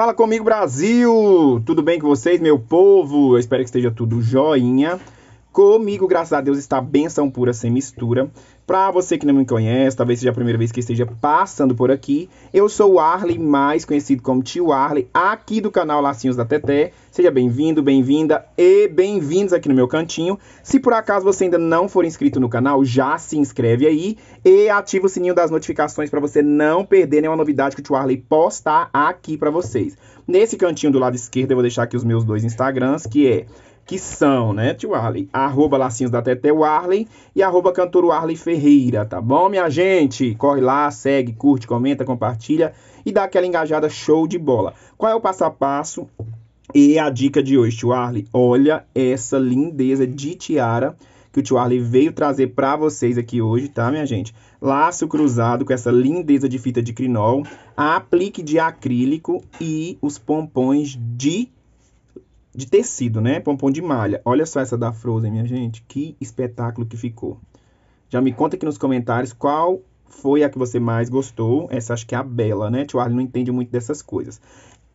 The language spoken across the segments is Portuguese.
Fala comigo, Brasil! Tudo bem com vocês, meu povo? Eu espero que esteja tudo joinha. Comigo, graças a Deus, está benção pura sem mistura. Para você que não me conhece, talvez seja a primeira vez que esteja passando por aqui, eu sou o Arley, mais conhecido como Tio Arley, aqui do canal Lacinhos da Teté. Seja bem-vindo, bem-vinda e bem-vindos aqui no meu cantinho. Se por acaso você ainda não for inscrito no canal, já se inscreve aí e ativa o sininho das notificações para você não perder nenhuma novidade que o Tio Arley postar aqui para vocês. Nesse cantinho do lado esquerdo eu vou deixar aqui os meus dois Instagrams, que é que são, né, tio Arley? Arroba Lacinhos da Tete Arley e arroba Cantor Arley Ferreira, tá bom, minha gente? Corre lá, segue, curte, comenta, compartilha e dá aquela engajada show de bola. Qual é o passo a passo e a dica de hoje, tio Arley? Olha essa lindeza de tiara que o tio Arley veio trazer para vocês aqui hoje, tá, minha gente? Laço cruzado com essa lindeza de fita de crinol, aplique de acrílico e os pompons de de tecido, né? Pompom de malha. Olha só essa da Frozen, minha gente. Que espetáculo que ficou. Já me conta aqui nos comentários qual foi a que você mais gostou. Essa acho que é a Bela, né? Tio Arlen não entende muito dessas coisas.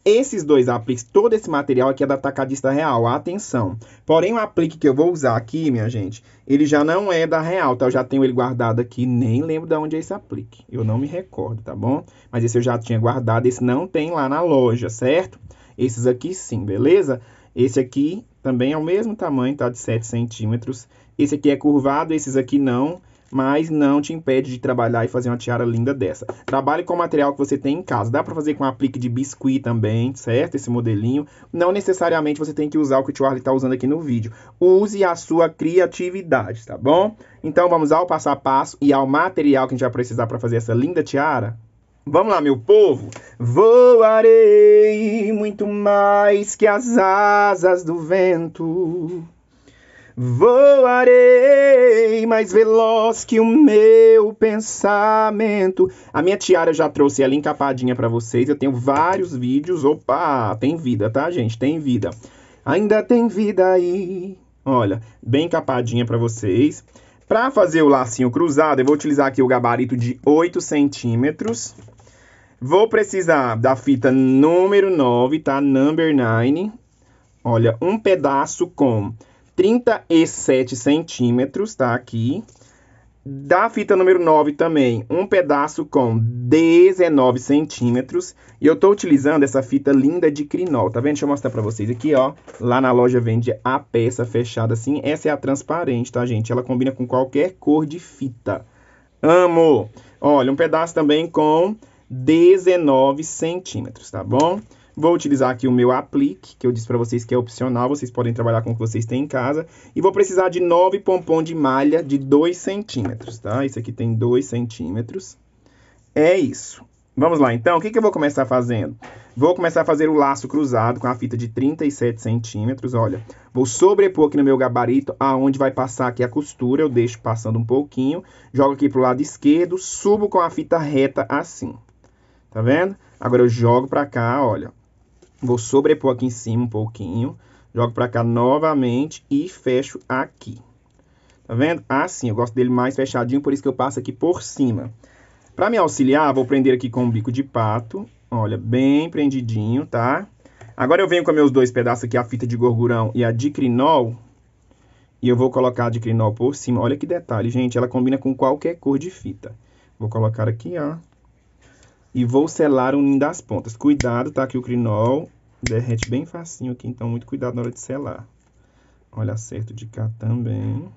Esses dois apliques, todo esse material aqui é da Tacadista Real, atenção. Porém, o aplique que eu vou usar aqui, minha gente, ele já não é da Real, tá? Eu já tenho ele guardado aqui, nem lembro de onde é esse aplique. Eu não me recordo, tá bom? Mas esse eu já tinha guardado, esse não tem lá na loja, certo? Esses aqui sim, beleza? Esse aqui também é o mesmo tamanho, tá? De 7 centímetros. Esse aqui é curvado, esses aqui não, mas não te impede de trabalhar e fazer uma tiara linda dessa. Trabalhe com o material que você tem em casa. Dá para fazer com aplique de biscuit também, certo? Esse modelinho. Não necessariamente você tem que usar o que o Charlie está usando aqui no vídeo. Use a sua criatividade, tá bom? Então vamos ao passo a passo e ao material que a gente vai precisar para fazer essa linda tiara. Vamos lá, meu povo. Voarei muito mais que as asas do vento. Voarei mais veloz que o meu pensamento. A minha tiara já trouxe ela encapadinha para vocês. Eu tenho vários vídeos. Opa, tem vida, tá, gente? Tem vida. Ainda tem vida aí. Olha, bem encapadinha para vocês. Para fazer o lacinho cruzado, eu vou utilizar aqui o gabarito de 8 centímetros. Vou precisar da fita número 9, tá? Number 9. Olha, um pedaço com 37 centímetros, tá? Aqui. Da fita número 9 também, um pedaço com 19 centímetros. E eu tô utilizando essa fita linda de crinol, tá vendo? Deixa eu mostrar pra vocês aqui, ó. Lá na loja vende a peça fechada assim. Essa é a transparente, tá, gente? Ela combina com qualquer cor de fita. Amo! Olha, um pedaço também com 19 centímetros, tá bom? Vou utilizar aqui o meu aplique, que eu disse para vocês que é opcional, vocês podem trabalhar com o que vocês têm em casa. E vou precisar de 9 pompom de malha de 2 centímetros, tá? Isso aqui tem 2 centímetros. É isso. Vamos lá, então, o que, que eu vou começar fazendo? Vou começar a fazer o laço cruzado com a fita de 37 centímetros, olha. Vou sobrepor aqui no meu gabarito aonde vai passar aqui a costura, eu deixo passando um pouquinho. Jogo aqui pro lado esquerdo, subo com a fita reta assim. Tá vendo? Agora eu jogo para cá, olha. Vou sobrepor aqui em cima um pouquinho. Jogo para cá novamente e fecho aqui. Tá vendo? Assim, eu gosto dele mais fechadinho, por isso que eu passo aqui por cima. Para me auxiliar, vou prender aqui com o bico de pato. Olha, bem prendidinho, tá? Agora eu venho com meus dois pedaços aqui, a fita de gorgurão e a de crinol. E eu vou colocar a de crinol por cima. Olha que detalhe, gente. Ela combina com qualquer cor de fita. Vou colocar aqui, ó. E vou selar unindo as pontas. Cuidado, tá? Que o crinol derrete bem facinho aqui, então muito cuidado na hora de selar. Olha, acerto de cá também.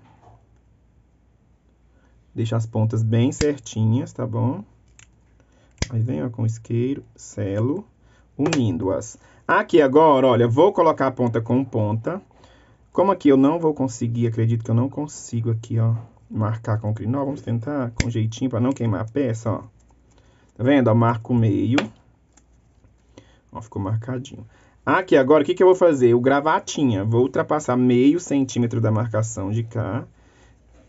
Deixa as pontas bem certinhas, tá bom? Aí vem ó, com o isqueiro, selo, unindo-as. Aqui agora, olha, vou colocar a ponta com ponta. Como aqui eu não vou conseguir, acredito que eu não consigo aqui, ó, marcar com o crinol. Vamos tentar com jeitinho para não queimar a peça, ó. Tá vendo? Ó, marco meio. Ó, ficou marcadinho. Aqui agora, o que, que eu vou fazer? O gravatinha. Vou ultrapassar meio centímetro da marcação de cá.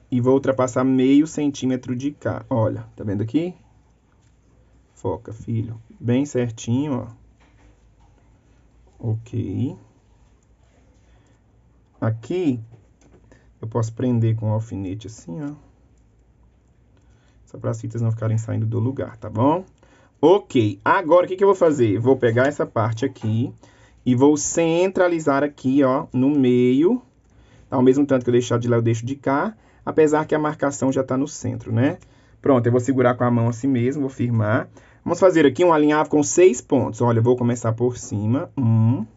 E vou ultrapassar meio centímetro de cá. Olha, tá vendo aqui? Foca, filho. Bem certinho, ó. Ok. Aqui, eu posso prender com o alfinete assim, ó. Só para as fitas não ficarem saindo do lugar, tá bom? Ok, agora o que, que eu vou fazer? Vou pegar essa parte aqui e vou centralizar aqui, ó, no meio. Tá, ao mesmo tanto que eu deixar de lá, eu deixo de cá. Apesar que a marcação já está no centro, né? Pronto, eu vou segurar com a mão assim mesmo, vou firmar. Vamos fazer aqui um alinhavo com seis pontos. Olha, eu vou começar por cima. Um.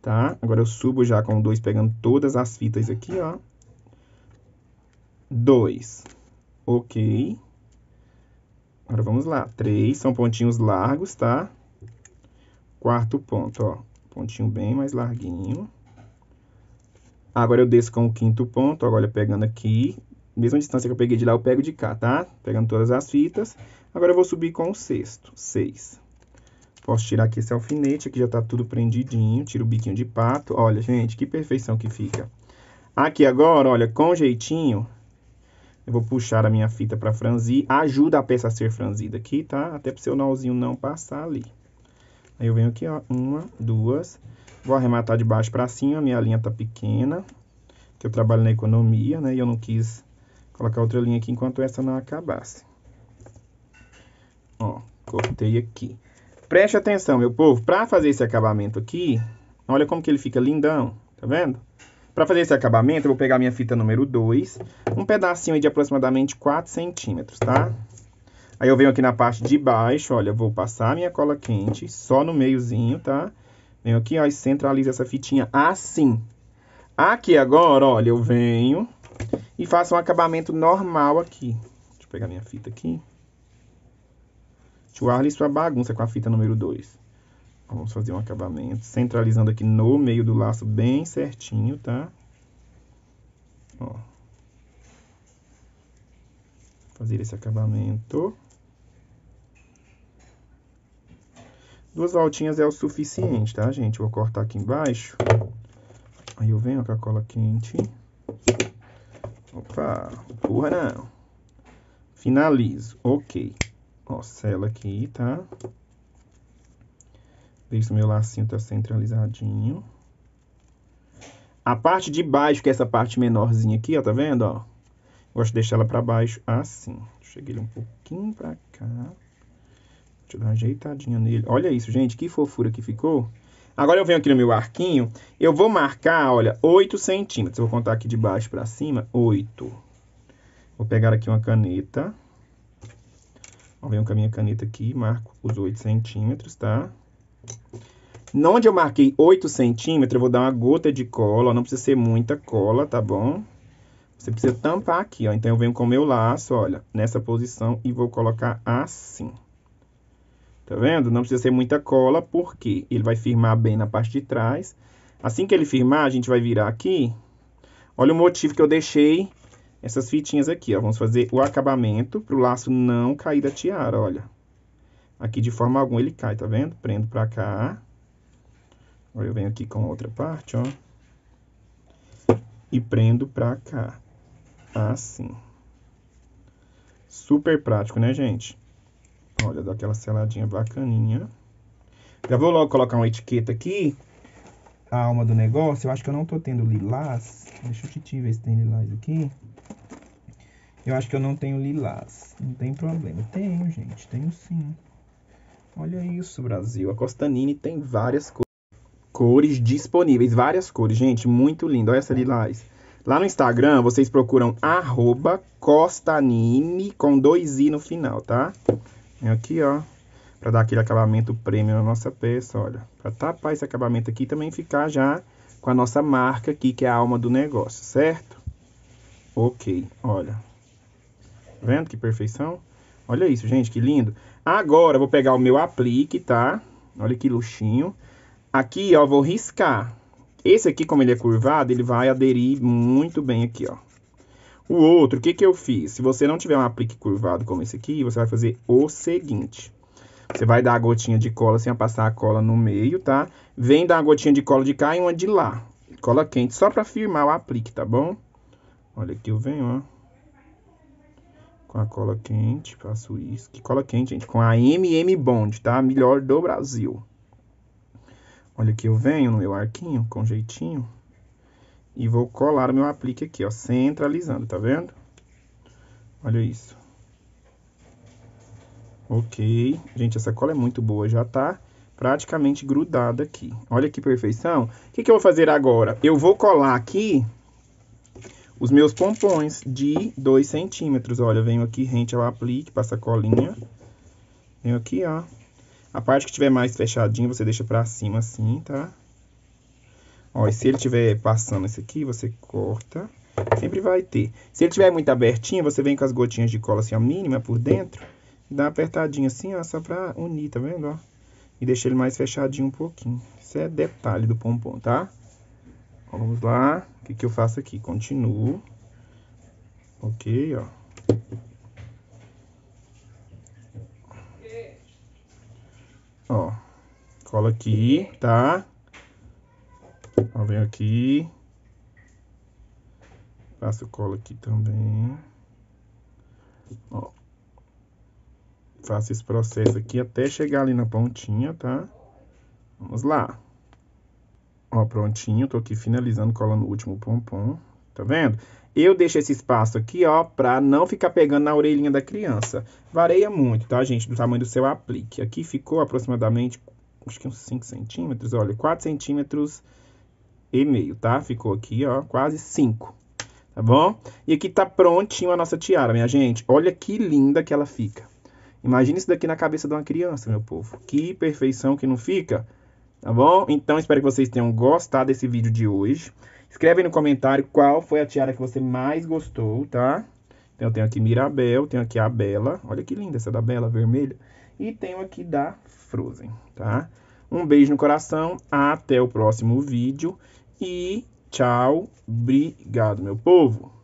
Tá? Agora eu subo já com dois, pegando todas as fitas aqui, ó. Dois. Ok. Agora vamos lá. Três são pontinhos largos, tá? Quarto ponto, ó. Pontinho bem mais larguinho. Agora eu desço com o quinto ponto, agora pegando aqui. Mesma distância que eu peguei de lá, eu pego de cá, tá? Pegando todas as fitas. Agora eu vou subir com o sexto, seis. Posso tirar aqui esse alfinete, aqui já tá tudo prendidinho. Tiro o biquinho de pato. Olha, gente, que perfeição que fica. Aqui agora, olha, com jeitinho, eu vou puxar a minha fita para franzir. Ajuda a peça a ser franzida aqui, tá? Até para o seu nozinho não passar ali. Aí eu venho aqui, ó. Uma, duas. Vou arrematar de baixo para cima. Minha linha tá pequena. Que eu trabalho na economia, né? E eu não quis colocar outra linha aqui enquanto essa não acabasse. Ó, cortei aqui. Preste atenção, meu povo. Para fazer esse acabamento aqui, olha como que ele fica lindão. Tá vendo? Para fazer esse acabamento, eu vou pegar minha fita número 2, um pedacinho de aproximadamente 4 centímetros, tá? Aí eu venho aqui na parte de baixo, olha, vou passar minha cola quente só no meiozinho, tá? Venho aqui, ó, e centralizo essa fitinha assim. Aqui agora, olha, eu venho e faço um acabamento normal aqui. Deixa eu pegar minha fita aqui. Deixa eu Arles, sua bagunça com a fita número 2. Vamos fazer um acabamento, centralizando aqui no meio do laço bem certinho, tá? Ó. Fazer esse acabamento. Duas voltinhas é o suficiente, tá, gente? Vou cortar aqui embaixo. Aí eu venho com a cola quente. Opa, porra não. Finalizo, ok. Ó, sela aqui, tá? Tá? Deixa o meu lacinho tá centralizadinho. A parte de baixo, que é essa parte menorzinha aqui, ó, tá vendo, ó? Gosto de deixar ela pra baixo assim. Cheguei ele um pouquinho pra cá. Deixa eu dar uma ajeitadinha nele. Olha isso, gente, que fofura que ficou. Agora eu venho aqui no meu arquinho, eu vou marcar, olha, 8 centímetros. Eu vou contar aqui de baixo pra cima, 8. Vou pegar aqui uma caneta. Ó, venho com a minha caneta aqui, marco os 8 centímetros, Tá? Onde eu marquei 8 centímetros, eu vou dar uma gota de cola, não precisa ser muita cola, tá bom? Você precisa tampar aqui, ó. Então, eu venho com o meu laço, olha, nessa posição e vou colocar assim. Tá vendo? Não precisa ser muita cola, porque ele vai firmar bem na parte de trás. Assim que ele firmar, a gente vai virar aqui. Olha o motivo que eu deixei essas fitinhas aqui, ó. Vamos fazer o acabamento para o laço não cair da tiara, olha. Aqui de forma alguma ele cai, tá vendo? Prendo para cá. Agora eu venho aqui com a outra parte, ó. E prendo para cá. Assim. Super prático, né, gente? Olha, dá aquela seladinha bacaninha. Já vou logo colocar uma etiqueta aqui. A alma do negócio. Eu acho que eu não tô tendo lilás. Deixa eu te ver se tem lilás aqui. Eu acho que eu não tenho lilás. Não tem problema. Tenho, gente. Tenho sim. Olha isso, Brasil. A Costanini tem várias co cores disponíveis. Várias cores, gente. Muito lindo. Olha essa lilás. Lá no Instagram, vocês procuram arroba Costanini com dois i no final, tá? É aqui, ó. Pra dar aquele acabamento premium na nossa peça, olha. Pra tapar esse acabamento aqui também ficar já com a nossa marca aqui, que é a alma do negócio, certo? Ok, olha. Tá vendo que perfeição? Olha isso, gente, que lindo. Agora, vou pegar o meu aplique, tá? Olha que luxinho. Aqui, ó, vou riscar. Esse aqui, como ele é curvado, ele vai aderir muito bem aqui, ó. O outro, o que, que eu fiz? Se você não tiver um aplique curvado como esse aqui, você vai fazer o seguinte. Você vai dar a gotinha de cola sem assim, passar a cola no meio, tá? Vem dar uma gotinha de cola de cá e uma de lá. Cola quente, só pra firmar o aplique, tá bom? Olha aqui, eu venho, ó com a cola quente, faço que Cola quente, gente, com a MM Bond, tá? Melhor do Brasil. Olha aqui, eu venho no meu arquinho, com jeitinho. E vou colar o meu aplique aqui, ó, centralizando, tá vendo? Olha isso. Ok. Gente, essa cola é muito boa, já tá praticamente grudada aqui. Olha que perfeição. O que, que eu vou fazer agora? Eu vou colar aqui os meus pompons de 2 centímetros. Olha, venho aqui rente ao aplique, passa a colinha. Venho aqui, ó. A parte que tiver mais fechadinha, você deixa pra cima assim, tá? Ó, e se ele tiver passando esse aqui, você corta. Sempre vai ter. Se ele tiver muito abertinho, você vem com as gotinhas de cola assim, ó, mínima por dentro. E dá uma apertadinha assim, ó, só pra unir, tá vendo, ó? E deixa ele mais fechadinho um pouquinho. Isso é detalhe do pompom, tá? Vamos lá. O que, que eu faço aqui? Continuo. Ok, ó. Ó. Cola aqui, tá? Ó, venho aqui. Faço cola aqui também. Ó. Faço esse processo aqui até chegar ali na pontinha, tá? Vamos lá. Ó, prontinho, tô aqui finalizando, colando o último pompom, tá vendo? Eu deixo esse espaço aqui, ó, pra não ficar pegando na orelhinha da criança. Vareia muito, tá, gente, do tamanho do seu aplique. Aqui ficou aproximadamente, acho que uns 5 centímetros, olha, 4 centímetros e meio, tá? Ficou aqui, ó, quase 5, tá bom? E aqui tá prontinho a nossa tiara, minha gente. Olha que linda que ela fica. Imagina isso daqui na cabeça de uma criança, meu povo. Que perfeição que não fica tá bom? Então espero que vocês tenham gostado desse vídeo de hoje. Escreve aí no comentário qual foi a tiara que você mais gostou, tá? Então eu tenho aqui Mirabel, tenho aqui a Bela. Olha que linda essa da Bela vermelha. E tenho aqui da Frozen, tá? Um beijo no coração, até o próximo vídeo e tchau, obrigado, meu povo.